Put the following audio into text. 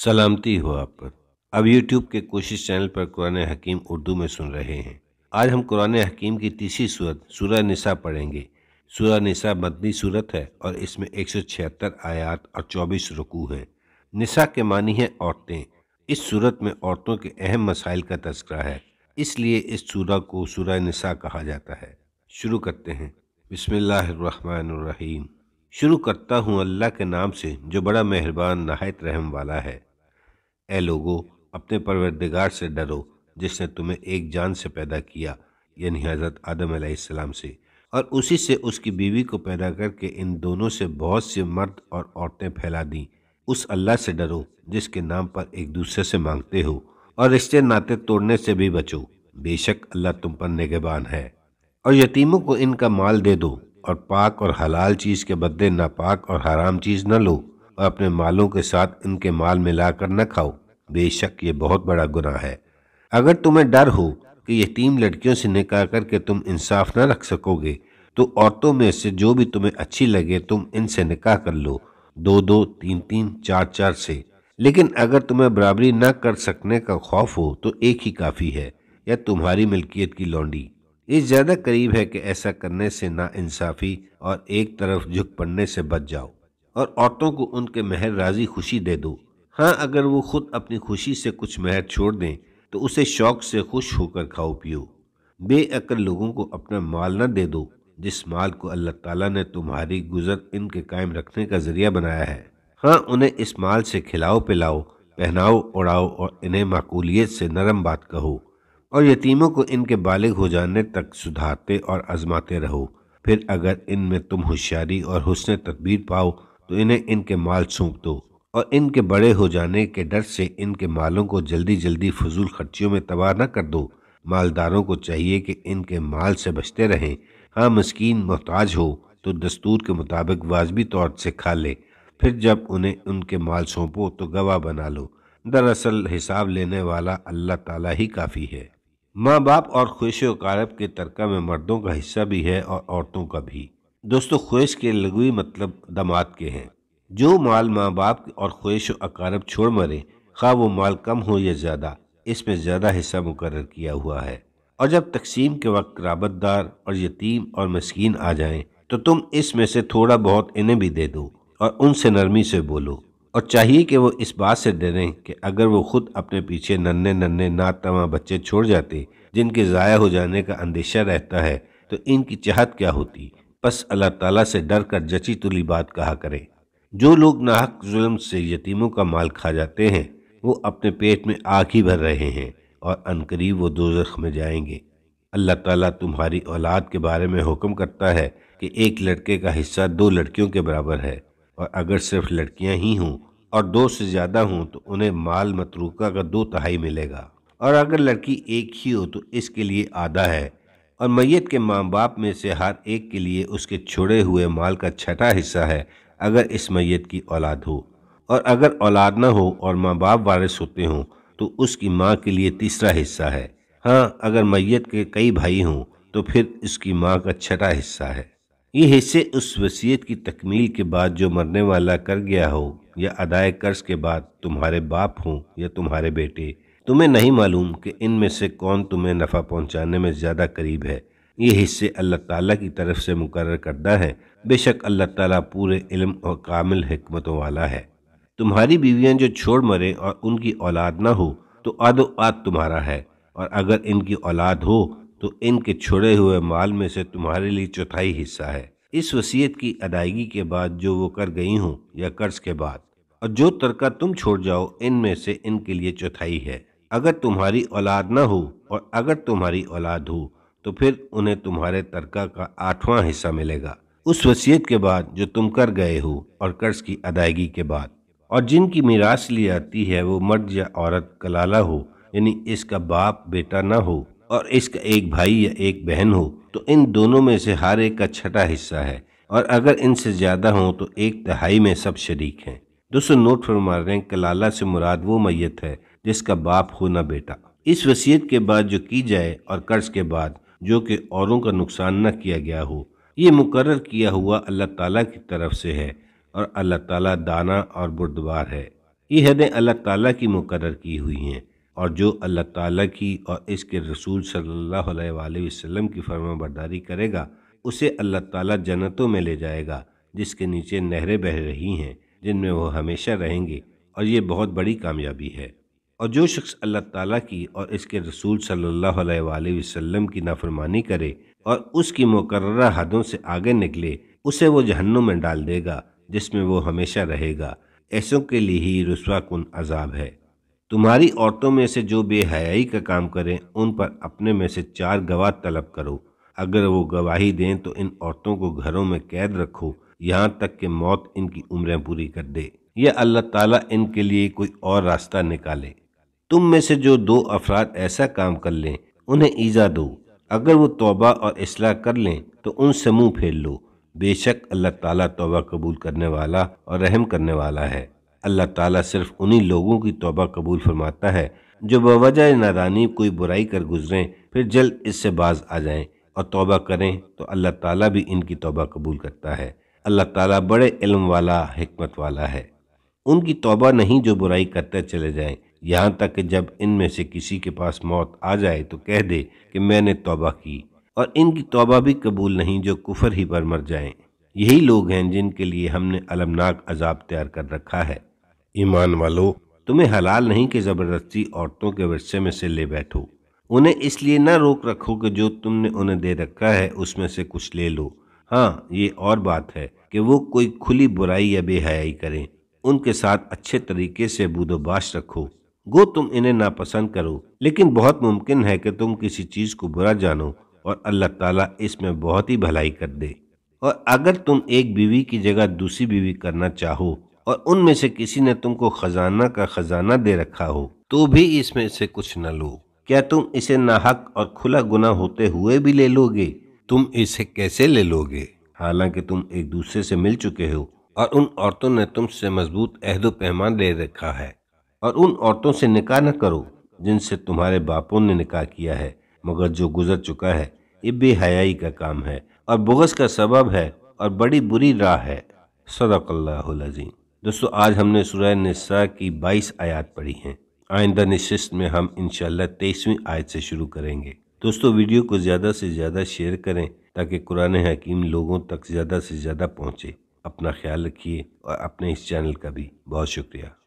सलामती हो आप पर अब यूट्यूब के कोशिश चैनल पर कुरान हकीम उर्दू में सुन रहे हैं आज हम कुरान हकीम की तीसरी सूरत सूरह निसा पढ़ेंगे सूरह निसा मदनी सूरत है और इसमें एक सौ छिहत्तर आयात और चौबीस रुकू हैं निसा के मानी हैं औरतें इस सूरत में औरतों के अहम मसाइल का तस्करा है इसलिए इस सूरह को सूरह निसा कहा जाता है शुरू करते हैं बसमीम शुरू करता हूँ अल्लाह के नाम से जो बड़ा मेहरबान नहायत रहम वाला है ए लोगो अपने परवरदिगार से डरो जिसने तुम्हें एक जान से पैदा किया यानी हज़रत आदम आसमाम से और उसी से उसकी बीवी को पैदा करके इन दोनों से बहुत से मर्द और औरतें फैला दीं उस अल्लाह से डरो जिसके नाम पर एक दूसरे से मांगते हो और रिश्ते नाते तोड़ने से भी बचो बेशक अल्लाह तुम पर निगेबान है और यतीमों को इनका माल दे दो और पाक और हलाल चीज़ के बदले नापाक और हराम चीज़ न लो अपने मालों के साथ इनके माल मिलाकर न खाओ बेशक ये बहुत बड़ा गुना है अगर तुम्हें डर हो कि यतीम लड़कियों से निकाह करके तुम इंसाफ न रख सकोगे तो औरतों में से जो भी तुम्हें अच्छी लगे तुम इनसे निकाह कर लो दो दो तीन तीन चार चार से लेकिन अगर तुम्हें बराबरी न कर सकने का खौफ हो तो एक ही काफ़ी है या तुम्हारी मिल्कियत की लौंडी ये ज़्यादा करीब है कि ऐसा करने से ना इंसाफी और एक तरफ झुक पड़ने से बच जाओ और औरतों को उनके महर राजी खुशी दे दो हाँ अगर वो खुद अपनी खुशी से कुछ महर छोड़ दें तो उसे शौक से खुश होकर खाओ पियो बेअकल लोगों को अपना माल न दे दो जिस माल को अल्लाह ताला ने तुम्हारी गुजर इनके कायम रखने का जरिया बनाया है हाँ उन्हें इस माल से खिलाओ पिलाओ पहनाओ उड़ाओ और इन्हें माकूलियत से नरम बात कहो और यतीमों को इनके बालिग हो जाने तक सुधारते और आजमाते रहो फिर अगर इनमें तुम होशियारी और हुसन तदबीर पाओ तो इन्हें इनके माल सूंप दो और इनके बड़े हो जाने के डर से इनके मालों को जल्दी जल्दी फजूल खर्चियों में तबाह न कर दो मालदारों को चाहिए कि इनके माल से बचते रहें हाँ मस्किन मोहताज हो तो दस्तूर के मुताबिक वाजबी तौर से खा ले फिर जब उन्हें उनके माल सौंपो तो गवाह बना लो दरअसल हिसाब लेने वाला अल्लाह ताला ही काफ़ी है माँ बाप और खुश वकारब के तरका में मर्दों का हिस्सा भी है और औरतों का भी दोस्तों ख्वेश के लगवी मतलब दमाद के हैं जो माल माँ बाप और ख्वेश अकारब छोड़ मरे खा वो माल कम हो या ज़्यादा इसमें ज़्यादा हिस्सा मुकर किया हुआ है और जब तकसीम के वक्त राबतदार और यतीम और मस्किन आ जाएं तो तुम इसमें से थोड़ा बहुत इन्हें भी दे दो और उनसे नरमी से बोलो और चाहिए कि वो इस बात से डरें कि अगर वो खुद अपने पीछे नन्हे नन्हे नातवा बच्चे छोड़ जाते जिनके ज़ाया हो जाने का अंदेशा रहता है तो इनकी चाहत क्या होती बस अल्लाह ताला से डर कर जची तुली बात कहा करें जो लोग नाहक जुल्म से यतीमों का माल खा जाते हैं वो अपने पेट में आग ही भर रहे हैं और अनकरीब वो जख्म में जाएंगे अल्लाह ताला तुम्हारी औलाद के बारे में हुक्म करता है कि एक लड़के का हिस्सा दो लड़कियों के बराबर है और अगर सिर्फ लड़कियां ही हों और दो से ज़्यादा हों तो उन्हें माल मतरूका का दो तहाई मिलेगा और अगर लड़की एक ही हो तो इसके लिए आधा है और मैयत के माँ बाप में से हर एक के लिए उसके छोड़े हुए माल का छठा हिस्सा है अगर इस मैयत की औलाद हो और अगर औलाद न हो और माँ बाप वारिस होते हों तो उसकी माँ के लिए तीसरा हिस्सा है हाँ अगर मैयत के कई भाई हों तो फिर इसकी माँ का छठा हिस्सा है ये हिस्से उस वसीयत की तकमील के बाद जो मरने वाला कर गया हो या अदाय कर्ज के बाद तुम्हारे बाप हों या तुम्हारे बेटे तुम्हें नहीं मालूम कि इनमें से कौन तुम्हें नफ़ा पहुंचाने में ज़्यादा करीब है ये हिस्से अल्लाह ताला की तरफ से मुकर करता है बेशक अल्लाह ताला पूरे इल्म और कामिल हमतों वाला है तुम्हारी बीवियां जो छोड़ मरें और उनकी औलाद ना हो तो आदो आद तुम्हारा है और अगर इनकी औलाद हो तो इनके छोड़े हुए माल में से तुम्हारे लिए चौथाई हिस्सा है इस वसीयत की अदायगी के बाद जो वो कर गई हों या कर्ज के बाद और जो तरका तुम छोड़ जाओ इनमें से इनके लिए चौथाई है अगर तुम्हारी औलाद न हो और अगर तुम्हारी औलाद हो तो फिर उन्हें तुम्हारे तरका का आठवां हिस्सा मिलेगा उस वसीयत के बाद जो तुम कर गए हो और कर्ज की अदायगी के बाद और जिनकी मीरास ली जाती है वो मर्द या औरत कलाला हो यानी इसका बाप बेटा ना हो और इसका एक भाई या एक बहन हो तो इन दोनों में से हर एक का छठा हिस्सा है और अगर इनसे ज़्यादा हो तो एक तिहाई में सब शरीक हैं दोस्तों नोट फरमा रहे हैं कलाला से मुराद वो मैयत है जिसका बाप हो ना बेटा इस वसीयत के बाद जो की जाए और कर्ज के बाद जो कि औरों का नुकसान न किया गया हो ये मुकर किया हुआ अल्लाह ताला की तरफ से है और अल्लाह ताला दाना और बुरदवार है ये हदें अल्लाह ताला की मुकर की हुई हैं और जो अल्लाह ताला की और इसके रसूल सल्लल्लाहु अलैहि वसल्लम की फर्माबरदारी करेगा उसे अल्लाह ताला जन्नतों में ले जाएगा जिसके नीचे नहरें बह रही हैं जिनमें वह हमेशा रहेंगे और ये बहुत बड़ी कामयाबी है और जो शख्स अल्लाह ताला की और इसके रसूल सल्लल्लाहु अलैहि वसल्लम की नाफरमानी करे और उसकी मुकर्र हदों से आगे निकले उसे वो जहन्नुम में डाल देगा जिसमें वो हमेशा रहेगा ऐसों के लिए ही रसवा कन अजाब है तुम्हारी औरतों में से जो बेहयाई का काम करें उन पर अपने में से चार गवाह तलब करो अगर वो गवाही दें तो इन औरतों को घरों में कैद रखो यहाँ तक कि मौत इनकी उम्रें पूरी कर दे या अल्लाह ताला इनके लिए कोई और रास्ता निकाले तुम में से जो दो अफराद ऐसा काम कर लें उन्हें ईजा दो अगर वो तोबा और इसलाह कर लें तो उनसे मुंह फेर लो बेशक अल्लाह ताला तोबा कबूल करने वाला और रहम करने वाला है अल्लाह ताला सिर्फ उन्हीं लोगों की तोबा कबूल फरमाता है जो बवजह नादानी कोई बुराई कर गुजरें फिर जल्द इससे बाज आ जाएं और तोबा करें तो अल्लाह ताला भी इनकी तोबा कबूल करता है अल्लाह ताला बड़े इल्म वाला हमत वाला है उनकी तोबा नहीं जो बुराई करते चले जाएँ यहाँ तक कि जब इनमें से किसी के पास मौत आ जाए तो कह दे कि मैंने तोबा की और इनकी तोबा भी कबूल नहीं जो कुफर ही पर मर जाएं यही लोग हैं जिनके लिए हमने अलमनाक अजाब तैयार कर रखा है ईमान वालो तुम्हें हलाल नहीं कि ज़बरदस्ती औरतों के वर्षे में से ले बैठो उन्हें इसलिए ना रोक रखो कि जो तुमने उन्हें दे रखा है उसमें से कुछ ले लो हाँ ये और बात है कि वो कोई खुली बुराई या बेहयाई करें उनके साथ अच्छे तरीके से बूदोबाश रखो गो तुम इन्हें नापसंद करो लेकिन बहुत मुमकिन है कि तुम किसी चीज़ को बुरा जानो और अल्लाह ताला इसमें बहुत ही भलाई कर दे और अगर तुम एक बीवी की जगह दूसरी बीवी करना चाहो और उनमें से किसी ने तुमको खजाना का खजाना दे रखा हो तो भी इसमें से कुछ न लो क्या तुम इसे नाहक और खुला गुना होते हुए भी ले लोगे तुम इसे कैसे ले लोगे हालांकि तुम एक दूसरे से मिल चुके हो और उन औरतों ने तुमसे मजबूत अहदो पैमान ले रखा है और उन औरतों से निकाह न करो जिनसे तुम्हारे बापों ने निकाह किया है मगर जो गुजर चुका है ये बेहयाई का काम है और बोगस का सबब है और बड़ी बुरी राह है सदाकल्लाजी दोस्तों आज हमने सुरह निस्सा की बाईस आयत पढ़ी हैं आइंदा नशस्त में हम इनशाला तेईसवीं आयत से शुरू करेंगे दोस्तों वीडियो को ज़्यादा से ज़्यादा शेयर करें ताकि कुरान हकीम लोगों तक ज़्यादा से ज़्यादा पहुँचे अपना ख्याल रखिए और अपने इस चैनल का भी बहुत शुक्रिया